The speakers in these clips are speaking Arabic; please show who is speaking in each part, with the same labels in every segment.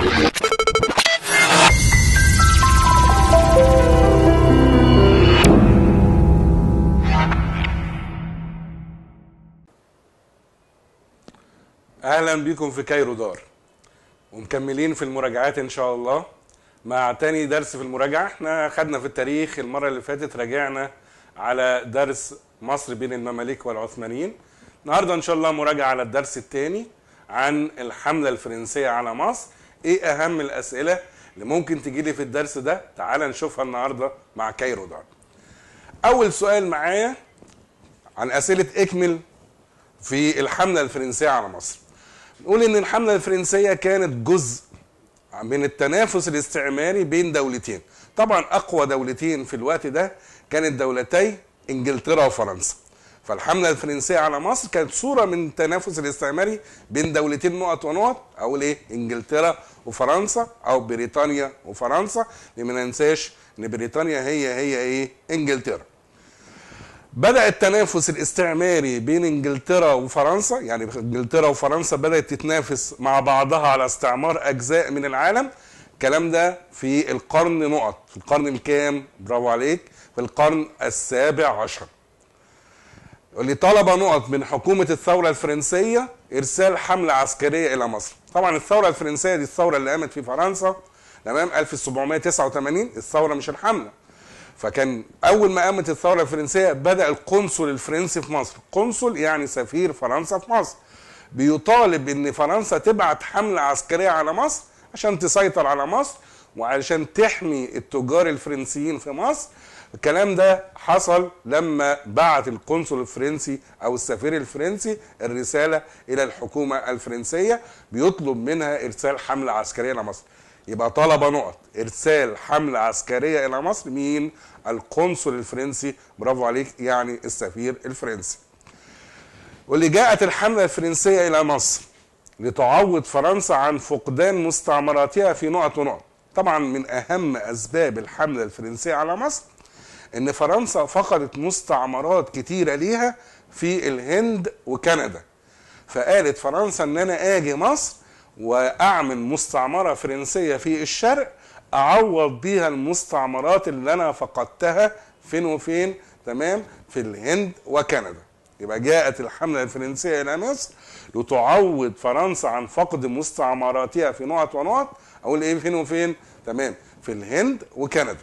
Speaker 1: اهلا بيكم في كايرو دار ومكملين في المراجعات ان شاء الله مع تاني درس في المراجعه احنا خدنا في التاريخ المره اللي فاتت راجعنا على درس مصر بين المماليك والعثمانيين النهارده ان شاء الله مراجعه على الدرس الثاني عن الحمله الفرنسيه على مصر ايه اهم الاسئله اللي ممكن تجي لي في الدرس ده تعال نشوفها النهارده مع كايرو ده اول سؤال معايا عن اسئله اكمل في الحمله الفرنسيه على مصر نقول ان الحمله الفرنسيه كانت جزء من التنافس الاستعماري بين دولتين طبعا اقوى دولتين في الوقت ده كانت دولتي انجلترا وفرنسا فالحمله الفرنسيه على مصر كانت صوره من التنافس الاستعماري بين دولتين نقط ونقط او إيه؟ انجلترا وفرنسا او بريطانيا وفرنسا لما ننساش ان بريطانيا هي هي ايه انجلترا بدا التنافس الاستعماري بين انجلترا وفرنسا يعني انجلترا وفرنسا بدات تتنافس مع بعضها على استعمار اجزاء من العالم الكلام ده في القرن نقط في القرن الكام برافو عليك في القرن السابع عشر اللي طلب نقط من حكومة الثورة الفرنسية إرسال حملة عسكرية إلى مصر طبعا الثورة الفرنسية دي الثورة اللي قامت في فرنسا تمام 1789 الثورة مش الحملة فكان أول ما قامت الثورة الفرنسية بدأ القنصل الفرنسي في مصر قنصل يعني سفير فرنسا في مصر بيطالب إن فرنسا تبعت حملة عسكرية على مصر عشان تسيطر على مصر وعشان تحمي التجار الفرنسيين في مصر الكلام ده حصل لما بعت القنصل الفرنسي او السفير الفرنسي الرساله الى الحكومه الفرنسيه بيطلب منها ارسال حمله عسكريه الى مصر يبقى طلب نقط ارسال حمله عسكريه الى مصر مين القنصل الفرنسي برافو عليك يعني السفير الفرنسي واللي جاءت الحمله الفرنسيه الى مصر لتعوض فرنسا عن فقدان مستعمراتها في نقط ونقط طبعا من اهم اسباب الحمله الفرنسيه على مصر ان فرنسا فقدت مستعمرات كتيره ليها في الهند وكندا فقالت فرنسا ان انا اجي مصر واعمل مستعمره فرنسيه في الشرق اعوض بيها المستعمرات اللي انا فقدتها فين وفين تمام في الهند وكندا يبقى جاءت الحمله الفرنسيه الى مصر لتعوض فرنسا عن فقد مستعمراتها في نقط ونقط اقول ايه فين وفين تمام في الهند وكندا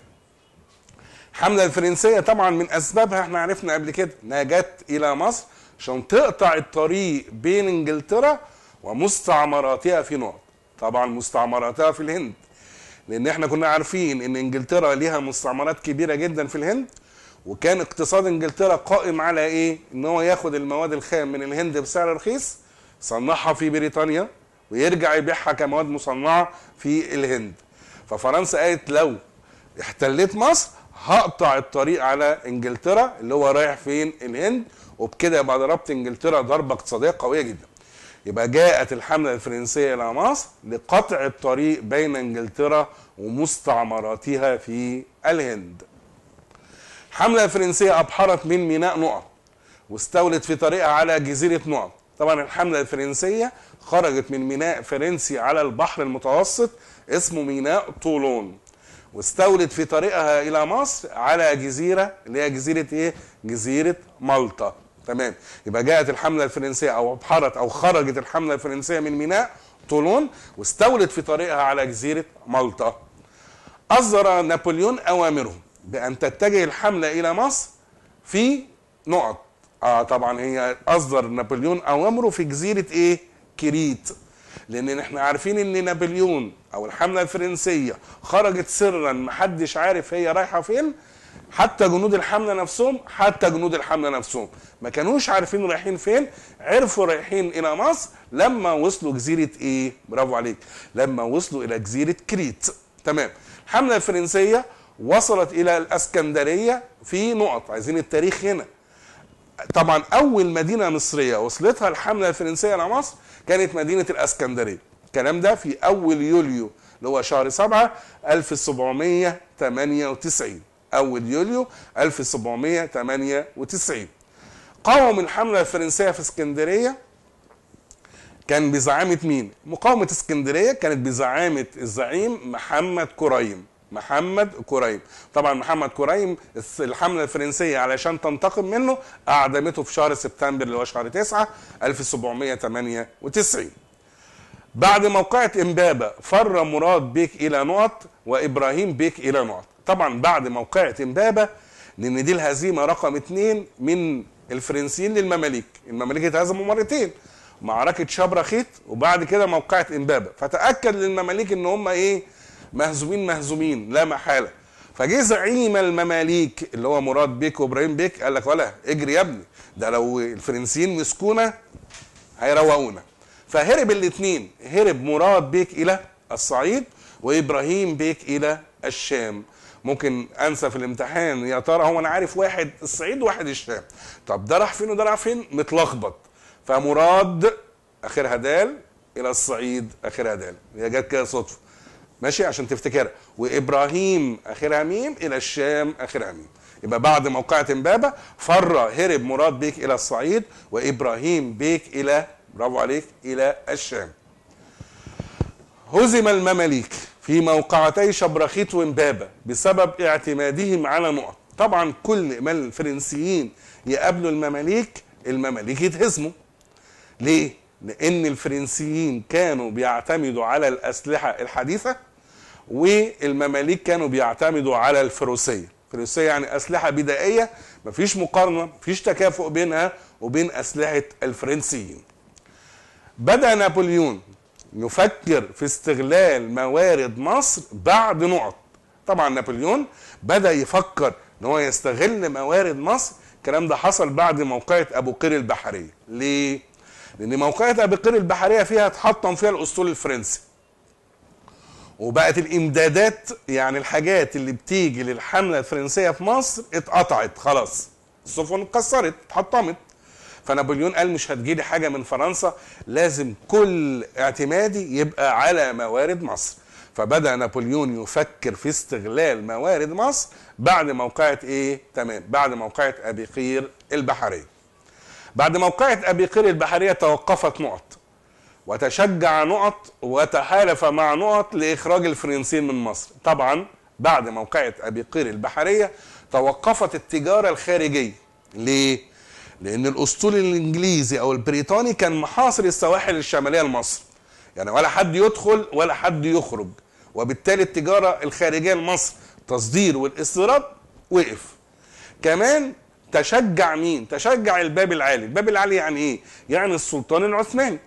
Speaker 1: الحملة الفرنسية طبعا من أسبابها احنا عرفنا قبل كده إنها جت إلى مصر عشان تقطع الطريق بين إنجلترا ومستعمراتها في نوع طبعا مستعمراتها في الهند لأن احنا كنا عارفين إن إنجلترا ليها مستعمرات كبيرة جدا في الهند وكان اقتصاد إنجلترا قائم على إيه؟ إن هو ياخد المواد الخام من الهند بسعر رخيص صنعها في بريطانيا ويرجع يبيعها كمواد مصنعة في الهند ففرنسا قالت لو احتلت مصر هقطع الطريق على انجلترا اللي هو رايح فين الهند وبكده يبقى ضربت انجلترا ضربه اقتصاديه قويه جدا يبقى جاءت الحمله الفرنسيه الى مصر لقطع الطريق بين انجلترا ومستعمراتها في الهند الحمله الفرنسيه ابحرت من ميناء نقط واستولت في طريقها على جزيره نقط طبعا الحمله الفرنسيه خرجت من ميناء فرنسي على البحر المتوسط اسمه ميناء طولون واستولت في طريقها الى مصر على جزيره اللي هي جزيره ايه؟ جزيره مالطا تمام يبقى جاءت الحمله الفرنسيه او ابحرت او خرجت الحمله الفرنسيه من ميناء طولون واستولت في طريقها على جزيره مالطا اصدر نابليون اوامره بان تتجه الحمله الى مصر في نقط اه طبعا هي اصدر نابليون اوامره في جزيره ايه؟ كريت لان احنا عارفين ان نابليون او الحمله الفرنسيه خرجت سرا محدش عارف هي رايحه فين حتى جنود الحمله نفسهم حتى جنود الحمله نفسهم ما كانوش عارفين رايحين فين عرفوا رايحين الى مصر لما وصلوا جزيره ايه برافو عليك لما وصلوا الى جزيره كريت تمام الحمله الفرنسيه وصلت الى الاسكندريه في نقط عايزين التاريخ هنا طبعا اول مدينه مصريه وصلتها الحمله الفرنسيه على مصر كانت مدينه الاسكندريه الكلام ده في اول يوليو اللي هو شهر 7 1798 اول يوليو 1798 قاوم الحمله الفرنسيه في اسكندريه كان بزعامه مين؟ مقاومه اسكندريه كانت بزعامه الزعيم محمد كريم محمد كريم طبعا محمد كريم الحمله الفرنسيه علشان تنتقم منه اعدمته في شهر سبتمبر اللي هو شهر 9 1798 بعد موقعة امبابة فر مراد بيك الى نقط وابراهيم بيك الى نقط طبعا بعد موقعة امبابة لان دي الهزيمه رقم اثنين من الفرنسيين للمماليك المماليك اتهزموا مرتين معركه خيط وبعد كده موقعة امبابة فتاكد للمماليك ان هم ايه مهزومين مهزومين لا محاله فجه زعيم المماليك اللي هو مراد بيك وابراهيم بيك قال لك ولا اجري يا ابني ده لو الفرنسيين مسكونا هيروقونا فهرب الاثنين هرب مراد بيك الى الصعيد وابراهيم بيك الى الشام ممكن انسى في الامتحان يا ترى هو انا عارف واحد الصعيد وواحد الشام طب ده راح فين وده راح فين متلخبط فمراد اخرها دال الى الصعيد اخرها دال هي جت كده صدفه ماشي عشان تفتكرها وابراهيم اخرها ميم الى الشام اخرها ميم يبقى بعد موقعة امبابة فر هرب مراد بيك الى الصعيد وابراهيم بيك الى برافو عليك الى الشام هزم المماليك في موقعتي شبرخيت وامبابة بسبب اعتمادهم على نقط طبعا كل ما الفرنسيين يقابلوا المماليك المماليك يتهزموا ليه؟ لأن الفرنسيين كانوا بيعتمدوا على الأسلحة الحديثة والمماليك كانوا بيعتمدوا على الفروسيه الفروسيه يعني اسلحه بدائيه مفيش مقارنه مفيش تكافؤ بينها وبين اسلحه الفرنسيين بدا نابليون يفكر في استغلال موارد مصر بعد نقط طبعا نابليون بدا يفكر ان هو يستغل موارد مصر الكلام ده حصل بعد موقعة أبو قير البحرية ليه؟ لأن موقعة أبو قير البحرية فيها اتحطم فيها الأسطول الفرنسي وبقت الامدادات يعني الحاجات اللي بتيجي للحمله الفرنسيه في مصر اتقطعت خلاص السفن اتكسرت اتحطمت فنابليون قال مش هتجيلي حاجه من فرنسا لازم كل اعتمادي يبقى على موارد مصر فبدا نابليون يفكر في استغلال موارد مصر بعد موقعه ايه تمام بعد موقعه ابي قير البحريه بعد موقعه ابي قير البحريه توقفت نقط وتشجع نقط وتحالف مع نقط لإخراج الفرنسيين من مصر طبعا بعد موقعة أبي قير البحرية توقفت التجارة الخارجية ليه؟ لأن الأسطول الإنجليزي أو البريطاني كان محاصر السواحل الشمالية لمصر يعني ولا حد يدخل ولا حد يخرج وبالتالي التجارة الخارجية لمصر تصدير والاستيراد وقف كمان تشجع مين؟ تشجع الباب العالي الباب العالي يعني إيه؟ يعني السلطان العثماني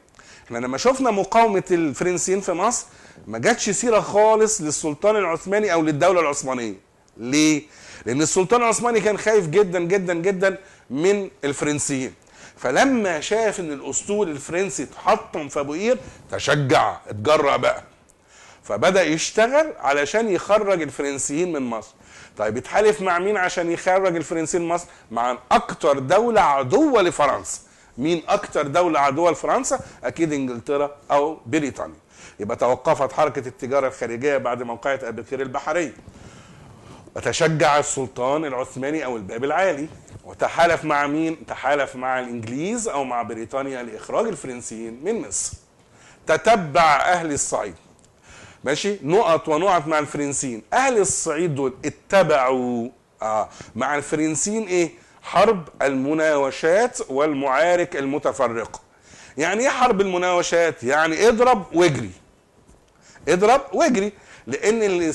Speaker 1: احنا لما شفنا مقاومه الفرنسيين في مصر ما جاتش سيره خالص للسلطان العثماني او للدوله العثمانيه ليه لان السلطان العثماني كان خايف جدا جدا جدا من الفرنسيين فلما شاف ان الاسطول الفرنسي اتحطم في ابو قير تشجع اتجرأ بقى فبدا يشتغل علشان يخرج الفرنسيين من مصر طيب يتحالف مع مين عشان يخرج الفرنسيين من مصر مع اكتر دوله عدوه لفرنسا مين اكتر دوله عدوه لفرنسا اكيد انجلترا او بريطانيا يبقى توقفت حركه التجاره الخارجيه بعد موقعه ابيقير البحريه وتشجع السلطان العثماني او الباب العالي وتحالف مع مين تحالف مع الانجليز او مع بريطانيا لاخراج الفرنسيين من مصر تتبع اهل الصعيد ماشي نقط ونقط مع الفرنسيين اهل الصعيد دول اتبعوا آه. مع الفرنسيين ايه حرب المناوشات والمعارك المتفرقه يعني ايه حرب المناوشات يعني اضرب واجري اضرب واجري لان اللي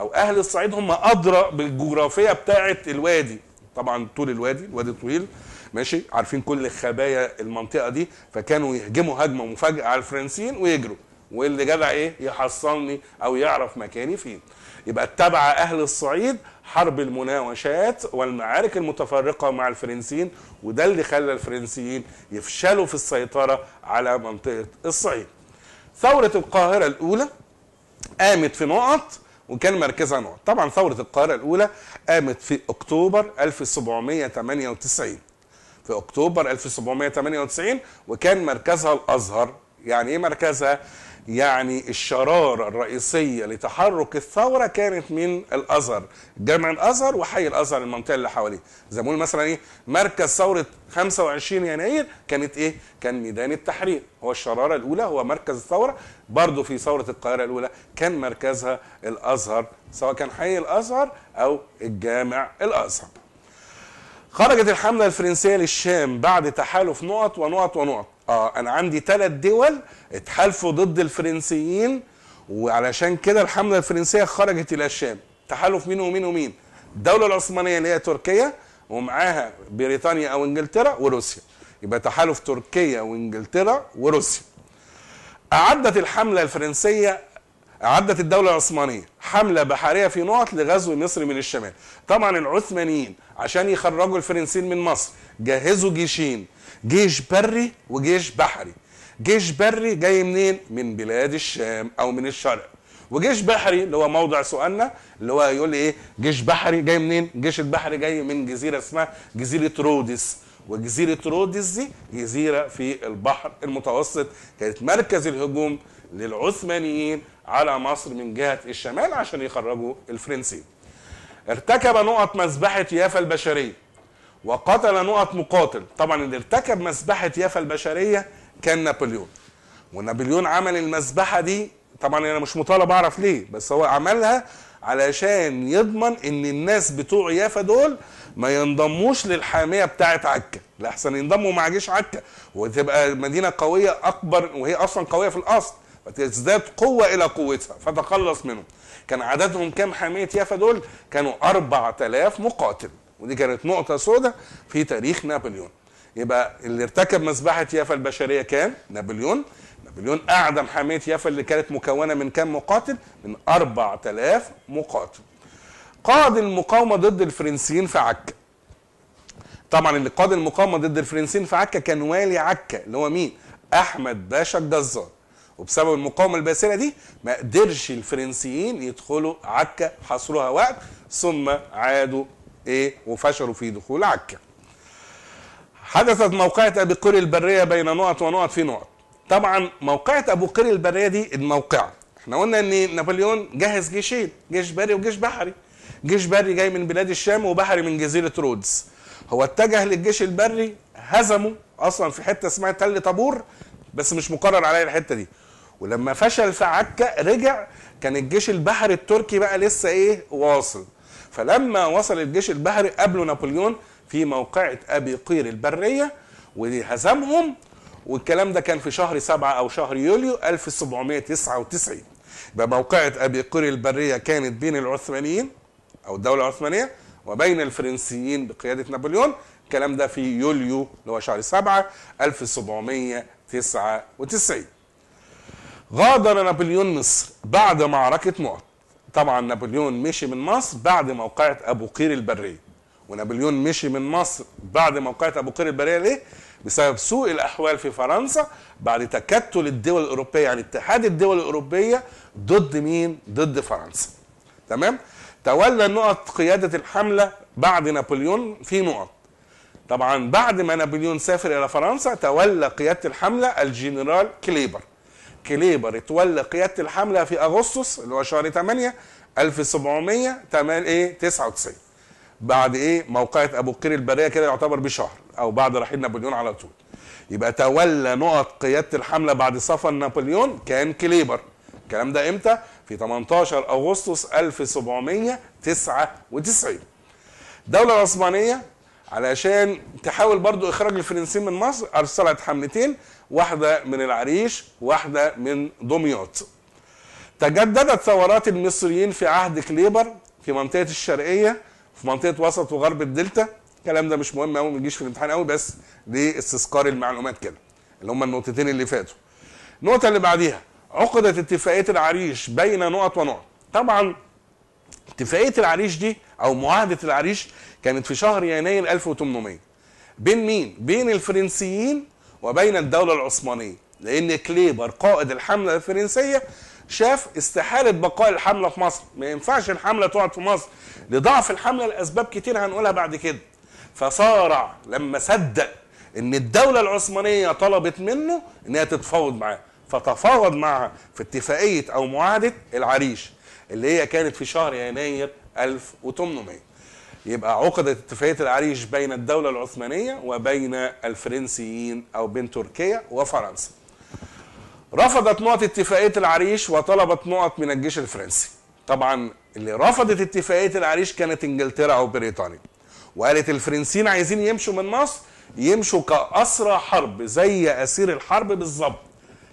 Speaker 1: او اهل الصعيد هم ادرى بالجغرافيه بتاعه الوادي طبعا طول الوادي الوادي طويل ماشي عارفين كل خبايا المنطقه دي فكانوا يهجموا هجمه مفاجاه على الفرنسيين ويجروا واللي جدع ايه يحصلني او يعرف مكاني فين يبقى اتبع اهل الصعيد حرب المناوشات والمعارك المتفرقة مع الفرنسيين وده اللي خلى الفرنسيين يفشلوا في السيطرة على منطقة الصعيد ثورة القاهرة الأولى قامت في نقط وكان مركزها نقط طبعا ثورة القاهرة الأولى قامت في أكتوبر 1798 في أكتوبر 1798 وكان مركزها الأزهر يعني ايه مركزها يعني الشرارة الرئيسية لتحرك الثورة كانت من الأزهر جامع الأزهر وحي الأزهر المنطقة اللي حواليه زي ما مثلا إيه مركز ثورة 25 يناير كانت إيه كان ميدان التحرير هو الشرارة الأولى هو مركز الثورة برضه في ثورة القاهرة الأولى كان مركزها الأزهر سواء كان حي الأزهر أو الجامع الأزهر خرجت الحملة الفرنسية للشام بعد تحالف نقط ونقط ونقط اه انا عندي ثلاث دول اتحالفوا ضد الفرنسيين وعلشان كده الحملة الفرنسية خرجت الى الشام تحالف مين ومين ومين الدولة العثمانية اللي هي تركيا ومعاها بريطانيا او انجلترا وروسيا يبقى تحالف تركيا وانجلترا وروسيا أعدت الحملة الفرنسية أعدت الدولة العثمانية حملة بحرية في نقط لغزو مصر من الشمال طبعا العثمانيين عشان يخرجوا الفرنسيين من مصر جهزوا جيشين جيش بري وجيش بحري جيش بري جاي منين من بلاد الشام او من الشرق وجيش بحري اللي هو موضع سؤالنا اللي هو يقول لي ايه جيش بحري جاي منين جيش البحري جاي من جزيره اسمها جزيره رودس وجزيره رودس دي جزيره في البحر المتوسط كانت مركز الهجوم للعثمانيين على مصر من جهة الشمال عشان يخرجوا الفرنسي ارتكب نقط مذبحة يافا البشرية وقتل نقط مقاتل طبعا اللي ارتكب مذبحة يافا البشرية كان نابليون ونابليون عمل المذبحة دي طبعا انا مش مطالب اعرف ليه بس هو عملها علشان يضمن ان الناس بتوع يافا دول ما ينضموش للحاميه بتاعه عكا لاحسن ينضموا مع جيش عكا وتبقى مدينه قويه اكبر وهي اصلا قويه في الاصل تزداد قوة إلى قوتها فتخلص منهم كان عددهم كام حمية يافا دول كانوا 4000 مقاتل ودي كانت نقطة سوداء في تاريخ نابليون يبقى اللي ارتكب مذبحة يافا البشرية كان نابليون نابليون أعدم حمية يافا اللي كانت مكونة من كام مقاتل من 4000 مقاتل قاد المقاومة ضد الفرنسيين في عكا طبعا اللي قاد المقاومة ضد الفرنسيين في عكا كان والي عكا اللي هو مين أحمد باشا الجزار وبسبب المقاومه الباسله دي ما قدرش الفرنسيين يدخلوا عكا حاصروها وقت ثم عادوا ايه وفشلوا في دخول عكا. حدثت موقعة ابي قير البريه بين نقط ونقط في نقط. طبعا موقعة ابو قير البريه دي الموقعه احنا قلنا ان نابليون جهز جيشين جيش بري وجيش بحري. جيش بري جاي من بلاد الشام وبحري من جزيره رودز. هو اتجه للجيش البري هزمه اصلا في حته اسمها تل طابور بس مش مقرر عليا الحته دي ولما فشل في عكا رجع كان الجيش البحري التركي بقى لسه ايه واصل فلما وصل الجيش البحري قابله نابليون في موقعة أبي قير البرية وهزمهم والكلام ده كان في شهر سبعة أو شهر يوليو 1799 يبقى موقعة أبي قير البرية كانت بين العثمانيين أو الدولة العثمانية وبين الفرنسيين بقيادة نابليون الكلام ده في يوليو اللي هو شهر سبعة 1799 غادر نابليون مصر بعد معركة مؤت طبعا نابليون مشي من مصر بعد موقعة أبو قير البرية ونابليون مشي من مصر بعد موقعة أبو قير البرية ليه؟ بسبب سوء الأحوال في فرنسا بعد تكتل الدول الأوروبية يعني اتحاد الدول الأوروبية ضد مين؟ ضد فرنسا تمام؟ تولى نقط قيادة الحملة بعد نابليون في نقط طبعا بعد ما نابليون سافر إلى فرنسا تولى قيادة الحملة الجنرال كليبر كليبر اتولى قياده الحمله في اغسطس اللي هو شهر 8 1799 إيه بعد ايه موقعة ابو قير البريه كده يعتبر بشهر او بعد رحيل نابليون على طول يبقى تولى نقط قياده الحمله بعد سفر نابليون كان كليبر الكلام ده امتى في 18 اغسطس 1799 الدوله العثمانيه علشان تحاول برضو اخراج الفرنسيين من مصر ارسلت حملتين واحده من العريش واحده من دمياط تجددت ثورات المصريين في عهد كليبر في منطقه الشرقيه في منطقه وسط وغرب الدلتا الكلام ده مش مهم قوي ما يجيش في الامتحان قوي بس لاستذكار المعلومات كده اللي هم النقطتين اللي فاتوا النقطه اللي بعديها عقدت اتفاقيه العريش بين نقط ونقط طبعا اتفاقيه العريش دي او معاهده العريش كانت في شهر يناير 1800 بين مين؟ بين الفرنسيين وبين الدوله العثمانيه لان كليبر قائد الحمله الفرنسيه شاف استحاله بقاء الحمله في مصر ما ينفعش الحمله تقعد في مصر لضعف الحمله لاسباب كتير هنقولها بعد كده فصارع لما صدق ان الدوله العثمانيه طلبت منه انها تتفاوض معاه فتفاوض معها في اتفاقيه او معاهده العريش اللي هي كانت في شهر يناير 1800 يبقى عقدت اتفاقية العريش بين الدولة العثمانية وبين الفرنسيين أو بين تركيا وفرنسا رفضت نقط اتفاقية العريش وطلبت نقط من الجيش الفرنسي طبعا اللي رفضت اتفاقية العريش كانت انجلترا أو بريطانيا وقالت الفرنسيين عايزين يمشوا من مصر يمشوا كأسرى حرب زي أسير الحرب بالظبط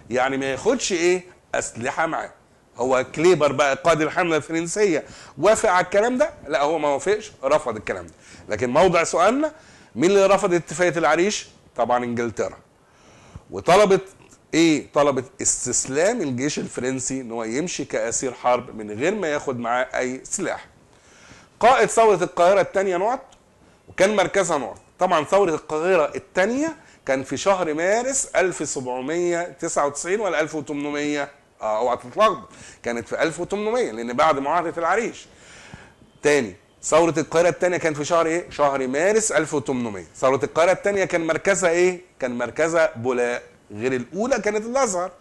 Speaker 1: يعني ما ياخدش إيه أسلحة معاه هو كليبر بقى قائد الحمله الفرنسيه وافق على الكلام ده؟ لا هو ما وافقش رفض الكلام ده لكن موضع سؤالنا مين اللي رفض اتفاقيه العريش؟ طبعا انجلترا وطلبت ايه؟ طلبت استسلام الجيش الفرنسي ان هو يمشي كاسير حرب من غير ما ياخد معاه اي سلاح. قائد ثوره القاهره الثانيه نقط وكان مركزها نقط طبعا ثوره القاهره الثانيه كان في شهر مارس 1799 ولا 1800 آه، اوعى تتلخبط كانت في 1800 لان بعد معاهده العريش تاني ثورة القاهرة الثانية كانت في شهر ايه؟ شهر مارس 1800 ثورة القاهرة الثانية كان مركزها ايه؟ كان مركزها بولاء غير الأولى كانت الأزهر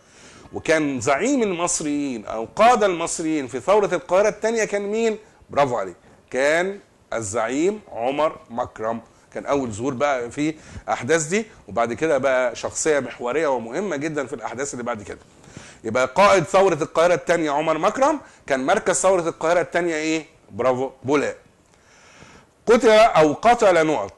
Speaker 1: وكان زعيم المصريين أو قادة المصريين في ثورة القاهرة الثانية كان مين؟ برافو عليك كان الزعيم عمر مكرم كان أول ظهور بقى في أحداث دي وبعد كده بقى شخصية محورية ومهمة جدا في الأحداث اللي بعد كده يبقى قائد ثوره القاهره الثانيه عمر مكرم كان مركز ثوره القاهره الثانيه ايه برافو بولاء. قتل او قتل نقط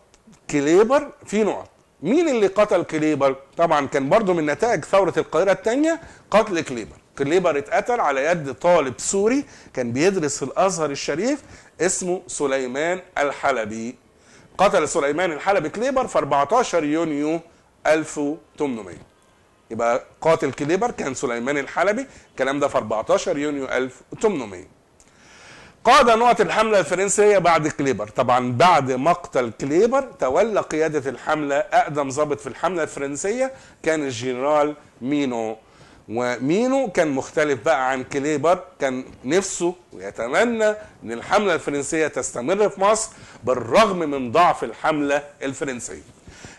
Speaker 1: كليبر في نقط مين اللي قتل كليبر طبعا كان برضو من نتائج ثوره القاهره الثانيه قتل كليبر كليبر اتقتل على يد طالب سوري كان بيدرس في الازهر الشريف اسمه سليمان الحلبي قتل سليمان الحلبي كليبر في 14 يونيو 1800 يبقى قاتل كليبر كان سليمان الحلبي الكلام ده في 14 يونيو 1800 قاد نقط الحملة الفرنسية بعد كليبر طبعا بعد مقتل كليبر تولى قيادة الحملة أقدم ضابط في الحملة الفرنسية كان الجنرال مينو ومينو كان مختلف بقى عن كليبر كان نفسه ويتمنى ان الحملة الفرنسية تستمر في مصر بالرغم من ضعف الحملة الفرنسية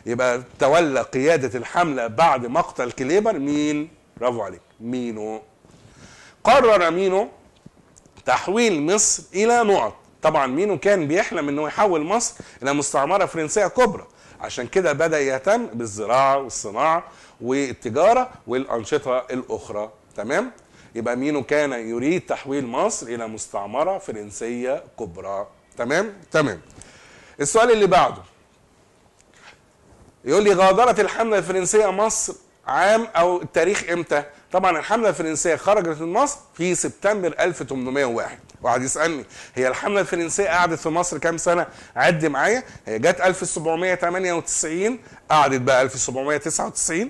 Speaker 1: يبقى تولى قيادة الحملة بعد مقتل كليبر مين؟ برافو عليك مينو قرر مينو تحويل مصر إلى نقط طبعا مينو كان بيحلم انه يحول مصر الى مستعمره فرنسيه كبرى عشان كده بدا يهتم بالزراعه والصناعه والتجاره والانشطه الاخرى تمام يبقى مينو كان يريد تحويل مصر الى مستعمره فرنسيه كبرى تمام تمام السؤال اللي بعده يقول لي غادرت الحملة الفرنسية مصر عام او التاريخ امتى؟ طبعا الحمله الفرنسيه خرجت من مصر في سبتمبر 1801 وقعد يسالني هي الحمله الفرنسيه قعدت في مصر كام سنه؟ عد معايا هي جت 1798 قعدت بقى 1799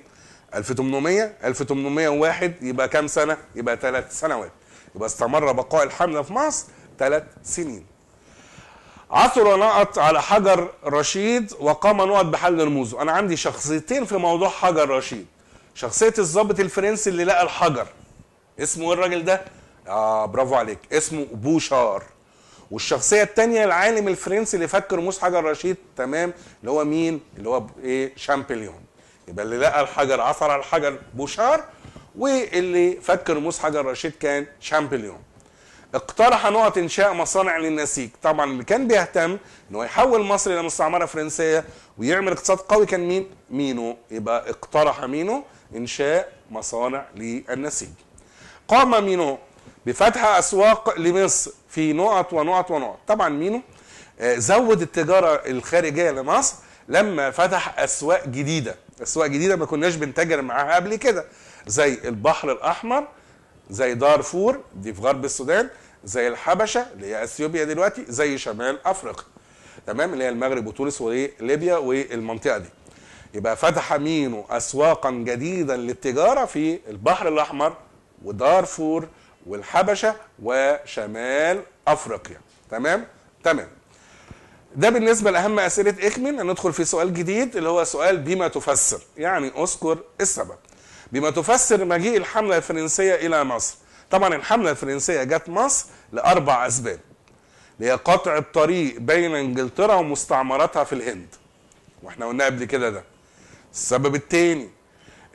Speaker 1: 1800 1801 يبقى كام سنه؟ يبقى ثلاث سنوات يبقى استمر بقاء الحمله في مصر ثلاث سنين عثر نقط على حجر رشيد وقام نقط بحل رموزه انا عندي شخصيتين في موضوع حجر رشيد شخصيه الضابط الفرنسي اللي لقى الحجر اسمه ايه الراجل ده اه برافو عليك اسمه بوشار والشخصيه الثانيه العالم الفرنسي اللي فك رموز حجر رشيد تمام اللي هو مين اللي هو ايه شامبليون يبقى اللي لقى الحجر عثر على الحجر بوشار واللي فك رموز حجر رشيد كان شامبليون اقترح نقط انشاء مصانع للنسيج طبعا اللي كان بيهتم ان هو يحول مصر الى مستعمره فرنسيه ويعمل اقتصاد قوي كان مين مينو يبقى اقترح مينو انشاء مصانع للنسيج قام مينو بفتح اسواق لمصر في نقط ونقط ونقط طبعا مينو آه، زود التجاره الخارجيه لمصر لما فتح اسواق جديده اسواق جديده ما كناش بنتاجر معاها قبل كده زي البحر الاحمر زي دارفور دي في غرب السودان زي الحبشه اللي هي اثيوبيا دلوقتي زي شمال افريقيا تمام اللي هي المغرب وتونس وليبيا والمنطقه دي يبقى فتح مينو اسواقا جديدا للتجاره في البحر الاحمر ودارفور والحبشه وشمال افريقيا تمام تمام ده بالنسبه لاهم اسئله اكمن ندخل في سؤال جديد اللي هو سؤال بما تفسر يعني اذكر السبب بما تفسر مجيء الحمله الفرنسيه الى مصر طبعا الحمله الفرنسيه جت مصر لاربع اسباب اللي هي قطع الطريق بين انجلترا ومستعمراتها في الهند واحنا قلنا قبل كده ده السبب التاني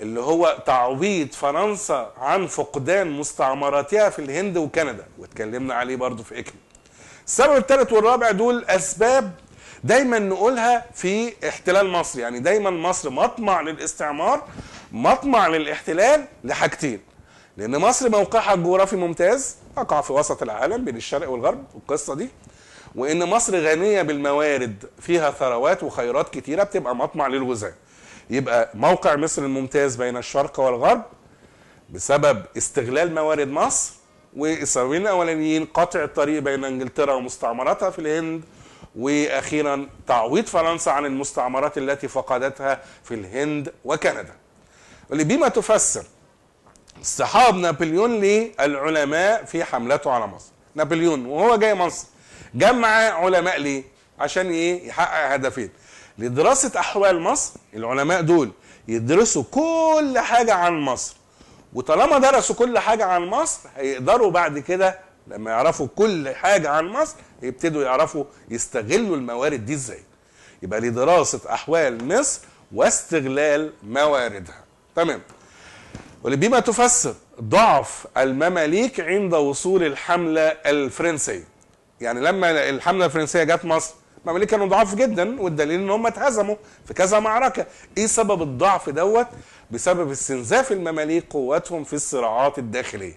Speaker 1: اللي هو تعويض فرنسا عن فقدان مستعمراتها في الهند وكندا واتكلمنا عليه برضو في اكل السبب الثالث والرابع دول اسباب دايما نقولها في احتلال مصر يعني دايما مصر مطمع للاستعمار مطمع للاحتلال لحاجتين لان مصر موقعها الجغرافي ممتاز تقع في وسط العالم بين الشرق والغرب القصه دي وان مصر غنيه بالموارد فيها ثروات وخيرات كتيره بتبقى مطمع للغزاه يبقى موقع مصر الممتاز بين الشرق والغرب بسبب استغلال موارد مصر والسببين الاولانيين قطع الطريق بين انجلترا ومستعمراتها في الهند واخيرا تعويض فرنسا عن المستعمرات التي فقدتها في الهند وكندا. بما تفسر اصطحاب نابليون للعلماء في حملته على مصر نابليون وهو جاي مصر جمع علماء ليه عشان ايه يحقق هدفين لدراسة أحوال مصر العلماء دول يدرسوا كل حاجة عن مصر وطالما درسوا كل حاجة عن مصر هيقدروا بعد كده لما يعرفوا كل حاجة عن مصر يبتدوا يعرفوا يستغلوا الموارد دي ازاي يبقى لدراسة أحوال مصر واستغلال مواردها تمام بما تفسر ضعف المماليك عند وصول الحملة الفرنسية يعني لما الحملة الفرنسية جت مصر المماليك كانوا ضعاف جدا والدليل ان هم اتهزموا في كذا معركة ايه سبب الضعف دوت بسبب استنزاف المماليك قواتهم في الصراعات الداخلية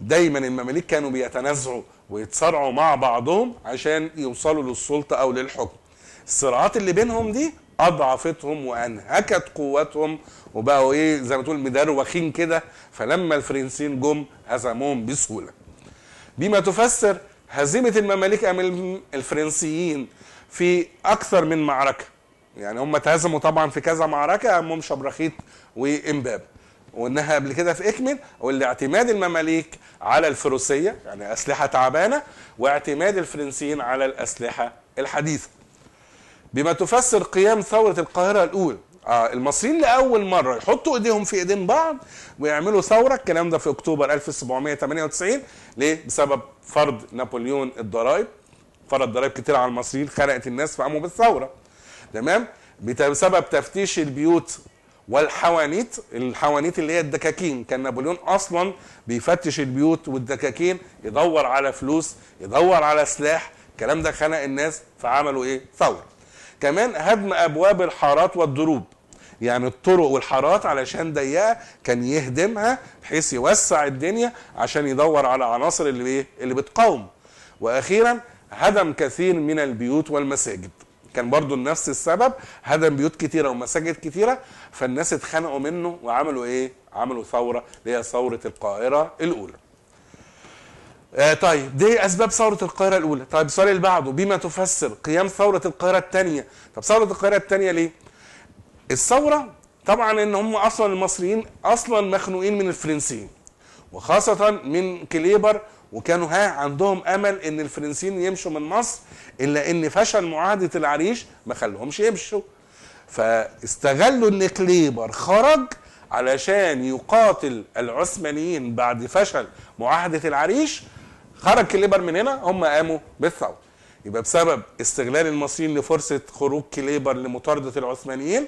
Speaker 1: دايما المماليك كانوا بيتنازعوا ويتصارعوا مع بعضهم عشان يوصلوا للسلطة او للحكم الصراعات اللي بينهم دي اضعفتهم وانهكت قوتهم وبقوا ايه زي ما تقول مدروخين كده فلما الفرنسيين جم هزموهم بسهوله. بما تفسر هزيمه المماليك امام الفرنسيين في اكثر من معركه. يعني هم اتهزموا طبعا في كذا معركه اهمهم شبرخيت وامبابه. وانها قبل كده في اكمل واللي اعتماد المماليك على الفروسيه يعني اسلحه تعبانه واعتماد الفرنسيين على الاسلحه الحديثه. بما تفسر قيام ثورة القاهرة الأولى آه، المصريين لأول مرة يحطوا إيديهم في إيدين بعض ويعملوا ثورة الكلام ده في أكتوبر 1798 ليه؟ بسبب فرض نابليون الضرائب فرض ضرائب كتير على المصريين خنقت الناس فقاموا بالثورة تمام؟ بسبب تفتيش البيوت والحوانيت الحوانيت اللي هي الدكاكين كان نابليون اصلا بيفتش البيوت والدكاكين يدور على فلوس يدور على سلاح الكلام ده خنق الناس فعملوا ايه ثوره كمان هدم ابواب الحارات والدروب يعني الطرق والحارات علشان ضيقه كان يهدمها بحيث يوسع الدنيا عشان يدور على عناصر اللي ايه اللي بتقاوم واخيرا هدم كثير من البيوت والمساجد كان برضو نفس السبب هدم بيوت كتيره ومساجد كتيره فالناس اتخانقوا منه وعملوا ايه عملوا ثوره اللي هي ثوره القاهره الاولى آه طيب دي اسباب ثوره القاهره الاولى طيب السؤال اللي بعده بما تفسر قيام ثوره القاهره الثانيه طب ثوره القاهره الثانيه ليه الثوره طبعا ان هم اصلا المصريين اصلا مخنوقين من الفرنسيين وخاصه من كليبر وكانوا ها عندهم امل ان الفرنسيين يمشوا من مصر الا ان فشل معاهده العريش ما خلوهمش يمشوا فاستغلوا ان كليبر خرج علشان يقاتل العثمانيين بعد فشل معاهده العريش خرج كليبر من هنا هم قاموا بالثوره يبقى بسبب استغلال المصريين لفرصه خروج كليبر لمطارده العثمانيين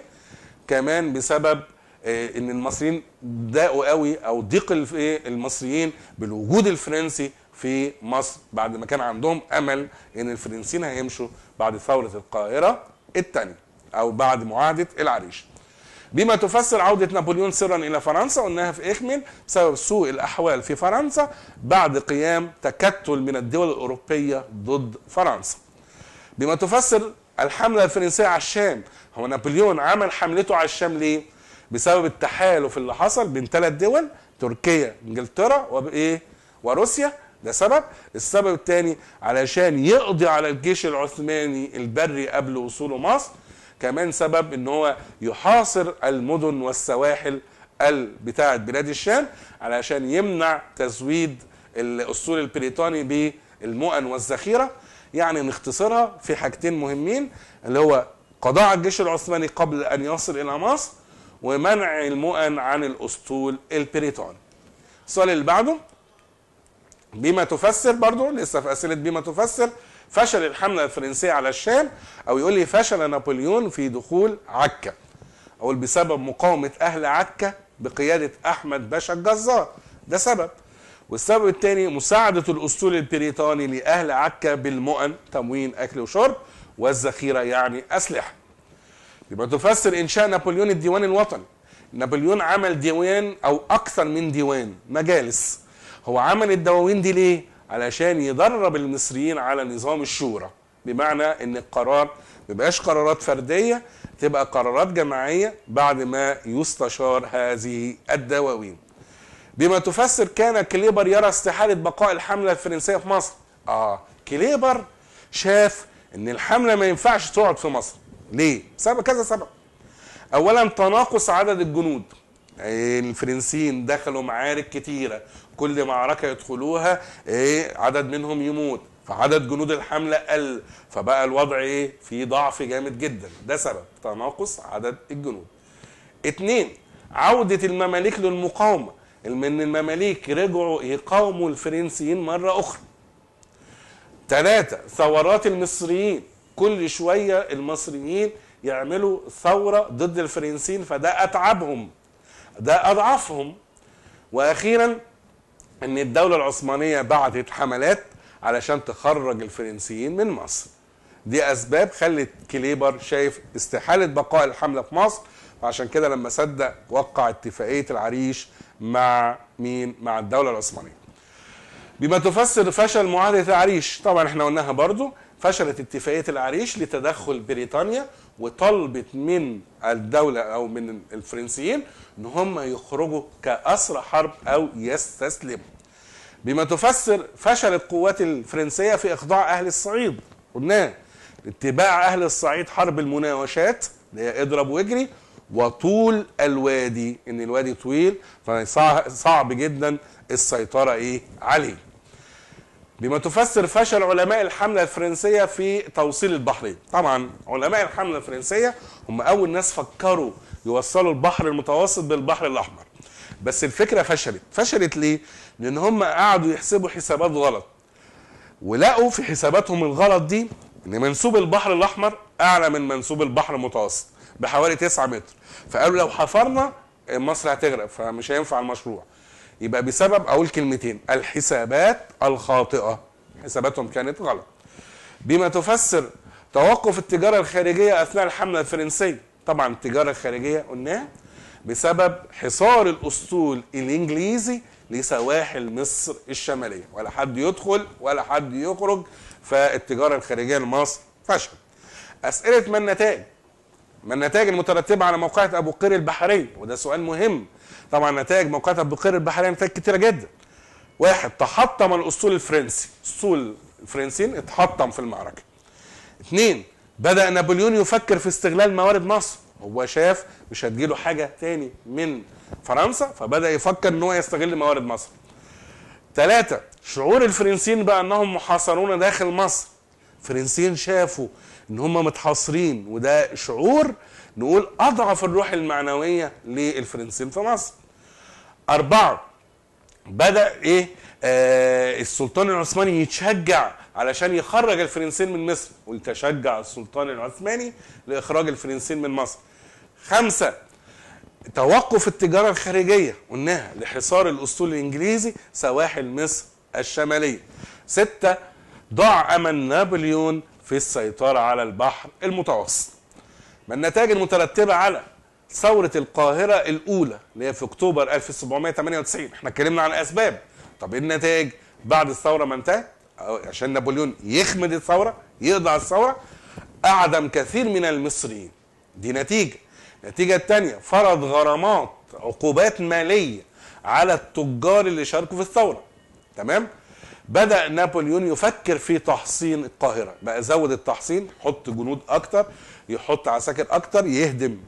Speaker 1: كمان بسبب آه، ان المصريين ضاقوا قوي او ضيق إيه، المصريين بالوجود الفرنسي في مصر بعد ما كان عندهم امل ان الفرنسيين هيمشوا بعد ثوره القاهره الثانيه او بعد معاهده العريش بما تفسر عودة نابليون سرا إلى فرنسا وأنها في إخمن بسبب سوء الأحوال في فرنسا بعد قيام تكتل من الدول الأوروبية ضد فرنسا بما تفسر الحملة الفرنسية على الشام هو نابليون عمل حملته على الشام ليه؟ بسبب التحالف اللي حصل بين ثلاث دول تركيا انجلترا وبايه وروسيا ده سبب السبب الثاني علشان يقضي على الجيش العثماني البري قبل وصوله مصر كمان سبب ان هو يحاصر المدن والسواحل بتاعه بلاد الشام علشان يمنع تزويد الاسطول البريطاني بالمؤن والذخيره يعني نختصرها في حاجتين مهمين اللي هو قضاء الجيش العثماني قبل ان يصل الى مصر ومنع المؤن عن الاسطول البريطاني السؤال اللي بعده بما تفسر برضو لسه في اسئله بما تفسر فشل الحمله الفرنسيه على الشام او يقول لي فشل نابليون في دخول عكا اقول بسبب مقاومه اهل عكا بقياده احمد باشا الجزار ده سبب والسبب الثاني مساعدة الأسطول البريطاني لأهل عكا بالمؤن تموين أكل وشرب والذخيرة يعني أسلحة يبقى تفسر إنشاء نابليون الديوان الوطني نابليون عمل ديوان أو أكثر من ديوان مجالس هو عمل الدواوين دي ليه؟ علشان يدرب المصريين على نظام الشورى بمعنى ان القرار مبقاش قرارات فرديه تبقى قرارات جماعيه بعد ما يستشار هذه الدواوين بما تفسر كان كليبر يرى استحاله بقاء الحمله الفرنسيه في مصر اه كليبر شاف ان الحمله ما ينفعش تقعد في مصر ليه سبب كذا سبب اولا تناقص عدد الجنود الفرنسيين دخلوا معارك كتيرة كل معركة يدخلوها ايه عدد منهم يموت فعدد جنود الحملة قل فبقى الوضع ايه في ضعف جامد جدا ده سبب تناقص عدد الجنود اتنين عودة المماليك للمقاومة ان المماليك رجعوا يقاوموا الفرنسيين مرة اخرى ثلاثة ثورات المصريين كل شوية المصريين يعملوا ثورة ضد الفرنسيين فده أتعبهم ده اضعفهم واخيرا ان الدوله العثمانيه بعتت حملات علشان تخرج الفرنسيين من مصر دي اسباب خلت كليبر شايف استحاله بقاء الحمله في مصر فعشان كده لما صدق وقع اتفاقيه العريش مع مين مع الدوله العثمانيه بما تفسر فشل معاهده العريش طبعا احنا قلناها برضو فشلت اتفاقيه العريش لتدخل بريطانيا وطلبت من الدوله او من الفرنسيين ان هم يخرجوا كاسرى حرب او يستسلموا بما تفسر فشل القوات الفرنسيه في اخضاع اهل الصعيد قلناه اتباع اهل الصعيد حرب المناوشات اللي هي اضرب واجري وطول الوادي ان الوادي طويل فصعب جدا السيطره ايه عليه بما تفسر فشل علماء الحملة الفرنسية في توصيل البحرين طبعا علماء الحملة الفرنسية هم أول ناس فكروا يوصلوا البحر المتوسط بالبحر الأحمر بس الفكرة فشلت فشلت ليه؟ لأن هم قعدوا يحسبوا حسابات غلط ولقوا في حساباتهم الغلط دي ان منسوب البحر الاحمر اعلى من منسوب البحر المتوسط بحوالي 9 متر فقالوا لو حفرنا مصر هتغرق فمش هينفع المشروع يبقى بسبب اقول كلمتين الحسابات الخاطئه حساباتهم كانت غلط بما تفسر توقف التجاره الخارجيه اثناء الحمله الفرنسيه طبعا التجاره الخارجيه قلناها بسبب حصار الاسطول الانجليزي لسواحل مصر الشماليه ولا حد يدخل ولا حد يخرج فالتجاره الخارجيه لمصر فشل اسئله ما النتائج ما النتائج المترتبه على موقعه ابو قير البحريه وده سؤال مهم طبعا نتائج موقعة بقير البحريه يعني نتائج كتيره جدا واحد تحطم الاسطول الفرنسي اسطول الفرنسيين اتحطم في المعركه اثنين بدا نابليون يفكر في استغلال موارد مصر هو شاف مش هتجيله حاجه تاني من فرنسا فبدا يفكر ان هو يستغل موارد مصر ثلاثة شعور الفرنسيين بقى انهم محاصرون داخل مصر الفرنسيين شافوا ان هم متحاصرين وده شعور نقول اضعف الروح المعنويه للفرنسيين في مصر اربعه بدا ايه آه السلطان العثماني يتشجع علشان يخرج الفرنسيين من مصر والتشجع السلطان العثماني لاخراج الفرنسيين من مصر خمسة توقف التجارة الخارجية قلناها لحصار الأسطول الإنجليزي سواحل مصر الشمالية ستة ضاع أمل نابليون في السيطرة على البحر المتوسط ما النتائج المترتبه على ثوره القاهره الاولى اللي هي في اكتوبر 1798 احنا اتكلمنا عن اسباب طب ايه النتائج بعد الثوره ما انتهت عشان نابليون يخمد الثوره يقضي على الثوره اعدم كثير من المصريين دي نتيجه النتيجه الثانيه فرض غرامات عقوبات ماليه على التجار اللي شاركوا في الثوره تمام بدأ نابليون يفكر في تحصين القاهرة بقى زود التحصين حط جنود أكتر يحط عساكر أكتر يهدم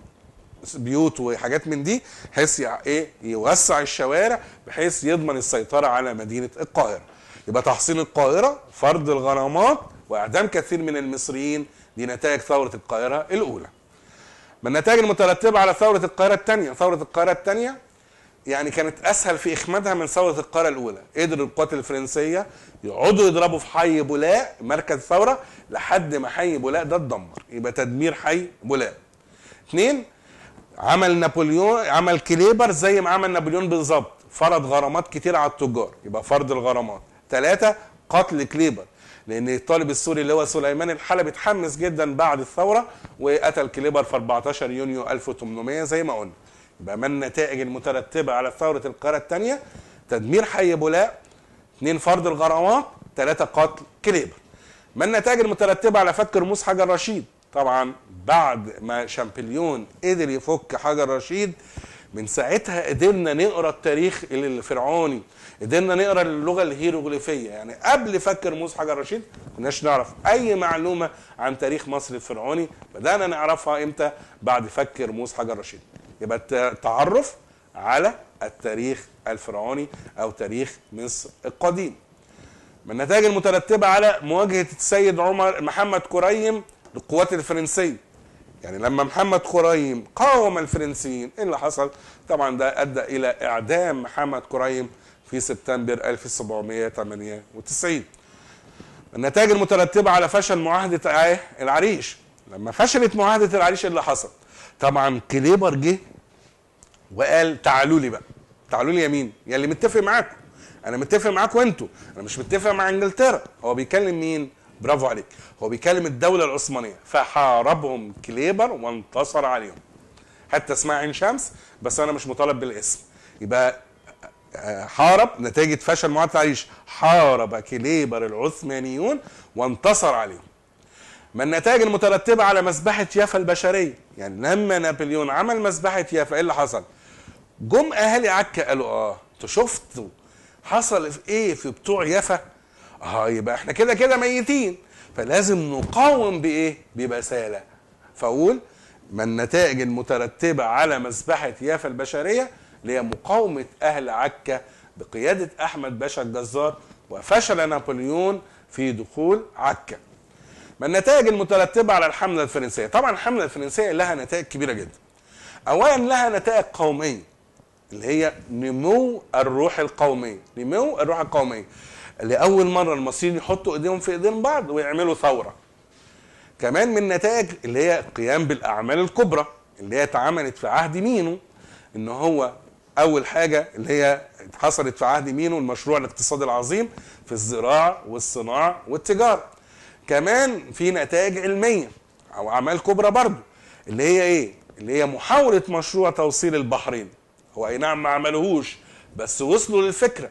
Speaker 1: بيوت وحاجات من دي بحيث ايه يوسع الشوارع بحيث يضمن السيطرة على مدينة القاهرة يبقى تحصين القاهرة فرض الغرامات وإعدام كثير من المصريين دي نتائج ثورة القاهرة الأولى من النتائج المترتبة على ثورة القاهرة الثانية ثورة القاهرة الثانية يعني كانت اسهل في اخمادها من ثوره القاره الاولى قدر القوات الفرنسيه يقعدوا يضربوا في حي بولاء مركز ثوره لحد ما حي بولاء ده اتدمر يبقى تدمير حي بولاء اثنين عمل نابليون عمل كليبر زي ما عمل نابليون بالظبط فرض غرامات كتير على التجار يبقى فرض الغرامات ثلاثة قتل كليبر لان الطالب السوري اللي هو سليمان الحلبي اتحمس جدا بعد الثوره وقتل كليبر في 14 يونيو 1800 زي ما قلنا يبقى ما النتائج المترتبه على ثوره القارة الثانيه تدمير حي بولاء اثنين فرض الغرامات ثلاثه قتل كليبر ما النتائج المترتبه على فك رموز حجر رشيد طبعا بعد ما شامبليون قدر يفك حجر رشيد من ساعتها قدرنا نقرا التاريخ الفرعوني قدرنا نقرا اللغه الهيروغليفيه يعني قبل فك رموز حجر رشيد كناش نعرف اي معلومه عن تاريخ مصر الفرعوني بدانا نعرفها امتى بعد فك رموز حجر رشيد يبقى التعرف على التاريخ الفرعوني او تاريخ مصر القديم من النتائج المترتبة على مواجهة السيد عمر محمد كريم للقوات الفرنسية يعني لما محمد كريم قاوم الفرنسيين ايه اللي حصل طبعا ده ادى الى اعدام محمد كريم في سبتمبر 1798 النتائج المترتبة على فشل معاهدة العريش لما فشلت معاهدة العريش إيه اللي حصل طبعا كليبر جه وقال تعالوا لي بقى تعالوا لي يمين يا اللي متفق معاكم انا متفق معاكم انتوا انا مش متفق مع انجلترا هو بيكلم مين برافو عليك هو بيكلم الدوله العثمانيه فحاربهم كليبر وانتصر عليهم حتى اسمها عين شمس بس انا مش مطالب بالاسم يبقى آه، آه، حارب نتيجة فشل معاهدة عريش حارب كليبر العثمانيون وانتصر عليهم ما النتائج المترتبة على مذبحة يافا البشرية يعني لما نابليون عمل مذبحة يافا ايه اللي حصل جم اهالي عكا قالوا اه انتوا شفتوا حصل في ايه في بتوع يافا اه يبقى احنا كده كده ميتين فلازم نقاوم بايه ببسالة فاقول ما النتائج المترتبة على مذبحة يافا البشرية اللي هي مقاومة اهل عكا بقيادة احمد باشا الجزار وفشل نابليون في دخول عكا ما النتائج المترتبه على الحمله الفرنسيه طبعا الحمله الفرنسيه لها نتائج كبيره جدا اولا لها نتائج قوميه اللي هي نمو الروح القوميه نمو الروح القوميه لاول مره المصريين يحطوا ايديهم في ايدين بعض ويعملوا ثوره كمان من النتائج اللي هي القيام بالاعمال الكبرى اللي هي اتعملت في عهد مينو ان هو اول حاجه اللي هي حصلت في عهد مينو المشروع الاقتصادي العظيم في الزراعه والصناعه والتجاره كمان في نتائج علميه او اعمال كبرى برضه اللي هي ايه اللي هي محاوله مشروع توصيل البحرين هو اي نعم ما عملوهوش بس وصلوا للفكره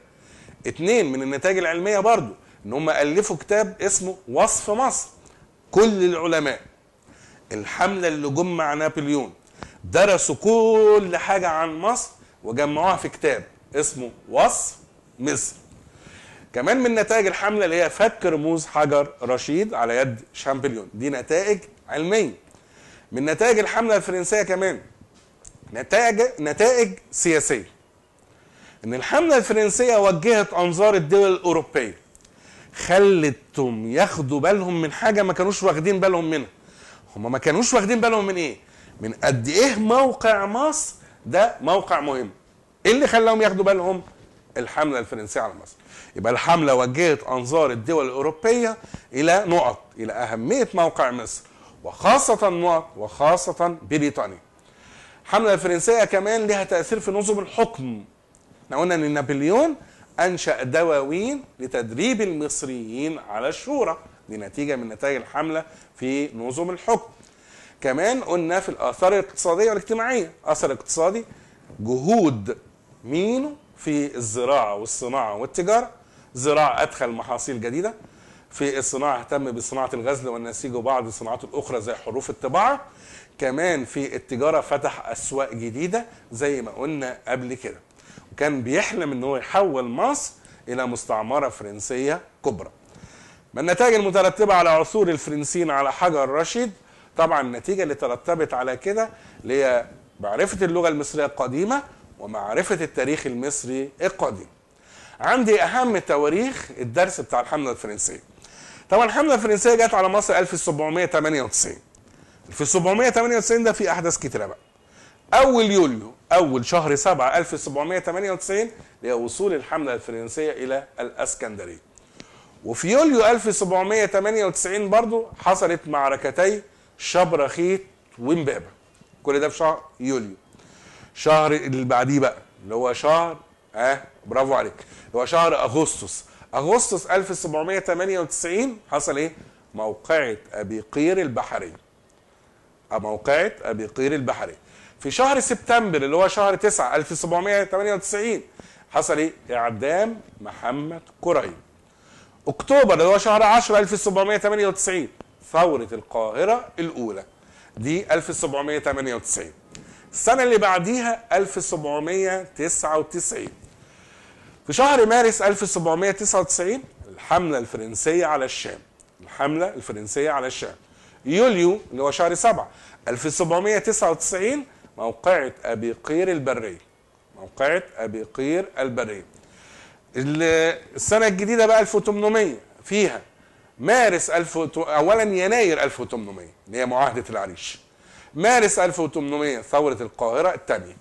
Speaker 1: اتنين من النتائج العلميه برضه ان هم الفوا كتاب اسمه وصف مصر كل العلماء الحمله اللي جم مع نابليون درسوا كل حاجه عن مصر وجمعوها في كتاب اسمه وصف مصر كمان من نتائج الحمله اللي هي فك رموز حجر رشيد على يد شامبليون دي نتائج علميه من نتائج الحمله الفرنسيه كمان نتائج نتائج سياسيه ان الحمله الفرنسيه وجهت انظار الدول الاوروبيه خلتهم ياخدوا بالهم من حاجه ما كانوش واخدين بالهم منها هما ما كانوش واخدين بالهم من ايه من قد ايه موقع مصر ده موقع مهم ايه اللي خلاهم ياخدوا بالهم الحمله الفرنسيه على مصر يبقى الحملة وجهت أنظار الدول الأوروبية إلى نقط إلى أهمية موقع مصر وخاصة نقط وخاصة بريطانيا الحملة الفرنسية كمان لها تأثير في نظم الحكم احنا قلنا ان نابليون انشا دواوين لتدريب المصريين على الشورى دي نتيجه من نتائج الحمله في نظم الحكم كمان قلنا في الاثار الاقتصاديه والاجتماعيه اثر اقتصادي جهود مينو في الزراعه والصناعه والتجاره زراع أدخل محاصيل جديدة في الصناعة اهتم بصناعة الغزل والنسيج وبعض الصناعات الأخرى زي حروف الطباعة كمان في التجارة فتح أسواق جديدة زي ما قلنا قبل كده وكان بيحلم ان هو يحول مصر إلى مستعمرة فرنسية كبرى ما النتائج المترتبة على عثور الفرنسيين على حجر رشيد طبعا النتيجة اللي ترتبت على كده اللي هي معرفة اللغة المصرية القديمة ومعرفة التاريخ المصري القديم عندي اهم تواريخ الدرس بتاع الحمله الفرنسيه طبعا الحمله الفرنسيه جت على مصر 1798 في 798 ده في احداث كتيره بقى اول يوليو اول شهر 7 1798 وصول الحمله الفرنسيه الى الاسكندريه وفي يوليو 1798 برضو حصلت معركتي شبرخيت ومبابه كل ده في شهر يوليو شهر اللي بعديه بقى اللي هو شهر اه برافو عليك هو شهر اغسطس اغسطس 1798 حصل ايه موقعة ابي قير البحري آه، موقعة ابي قير البحري في شهر سبتمبر اللي هو شهر 9 1798 حصل ايه اعدام محمد كري اكتوبر اللي هو شهر 10 1798 ثورة القاهرة الاولى دي 1798 السنة اللي بعديها 1799 في شهر مارس 1799 الحملة الفرنسية على الشام الحملة الفرنسية على الشام يوليو اللي هو شهر 7 1799 موقعة أبي قير البرية موقعة أبي قير البرية السنة الجديدة بقى 1800 فيها مارس 1000 أولا يناير 1800 اللي هي معاهدة العريش مارس 1800 ثورة القاهرة الثانية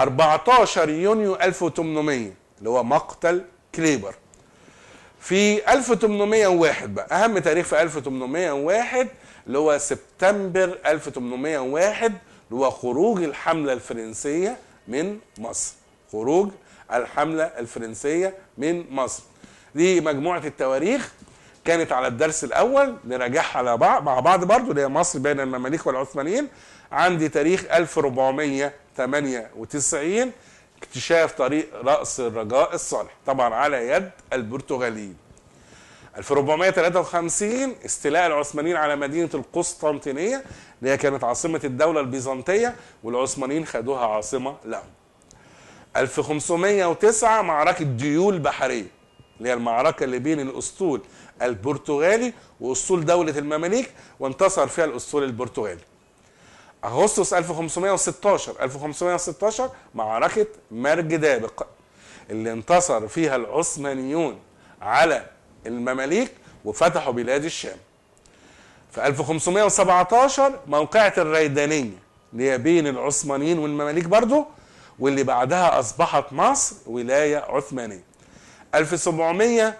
Speaker 1: 14 يونيو 1800 اللي هو مقتل كليبر في 1801 بقى اهم تاريخ في 1801 اللي هو سبتمبر 1801 اللي هو خروج الحمله الفرنسيه من مصر خروج الحمله الفرنسيه من مصر دي مجموعه التواريخ كانت على الدرس الاول نراجعها على بعض مع بعض برضو اللي هي مصر بين المماليك والعثمانيين عندي تاريخ 1498 اكتشاف طريق رأس الرجاء الصالح طبعا على يد البرتغاليين 1453 استيلاء العثمانيين على مدينة القسطنطينية اللي هي كانت عاصمة الدولة البيزنطية والعثمانيين خدوها عاصمة لهم 1509 معركة ديول بحرية اللي هي المعركة اللي بين الأسطول البرتغالي وأسطول دولة المماليك وانتصر فيها الأسطول البرتغالي اغسطس 1516 1516 معركه مرج دابق اللي انتصر فيها العثمانيون على المماليك وفتحوا بلاد الشام في 1517 موقعة الريدانية اللي هي بين العثمانيين والمماليك برضه واللي بعدها أصبحت مصر ولاية عثمانية 1700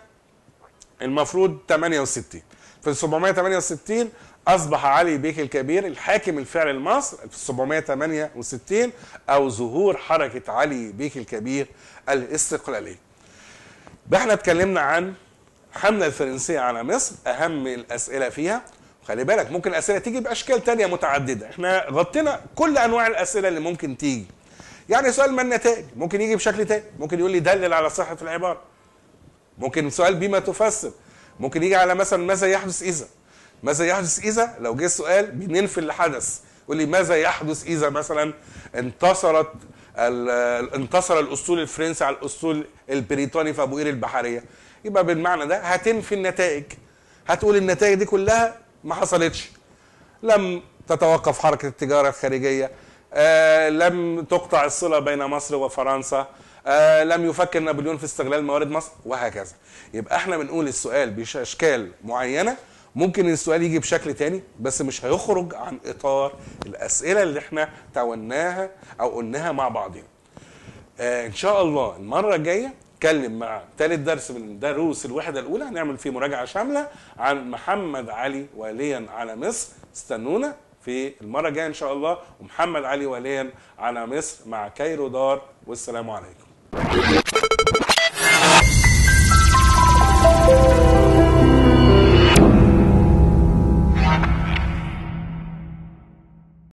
Speaker 1: المفروض 68 في 768 أصبح علي بيك الكبير الحاكم الفعلي لمصر 1768 أو ظهور حركة علي بيك الكبير الاستقلالية. احنا اتكلمنا عن الحملة الفرنسية على مصر أهم الأسئلة فيها خلي بالك ممكن الأسئلة تيجي بأشكال تانية متعددة احنا غطينا كل أنواع الأسئلة اللي ممكن تيجي يعني سؤال ما النتائج ممكن يجي بشكل تاني ممكن يقول لي دلل على صحة العبارة ممكن سؤال بما تفسر ممكن يجي على مثلا ماذا يحدث إذا ماذا يحدث اذا لو جه السؤال بننفي اللي حدث يقول لي ماذا يحدث اذا مثلا انتصرت انتصر الاسطول الفرنسي على الاسطول البريطاني في ابو قير البحريه يبقى بالمعنى ده هتنفي النتائج هتقول النتائج دي كلها ما حصلتش لم تتوقف حركه التجاره الخارجيه آه لم تقطع الصله بين مصر وفرنسا آه لم يفكر نابليون في استغلال موارد مصر وهكذا يبقى احنا بنقول السؤال باشكال معينه ممكن السؤال يجي بشكل تاني بس مش هيخرج عن اطار الاسئله اللي احنا توناها او قلناها مع بعضنا آه ان شاء الله المره الجايه اتكلم مع ثالث درس من دروس الوحده الاولى هنعمل فيه مراجعه شامله عن محمد علي واليا على مصر استنونا في المره الجايه ان شاء الله ومحمد علي واليا على مصر مع كايرو دار والسلام عليكم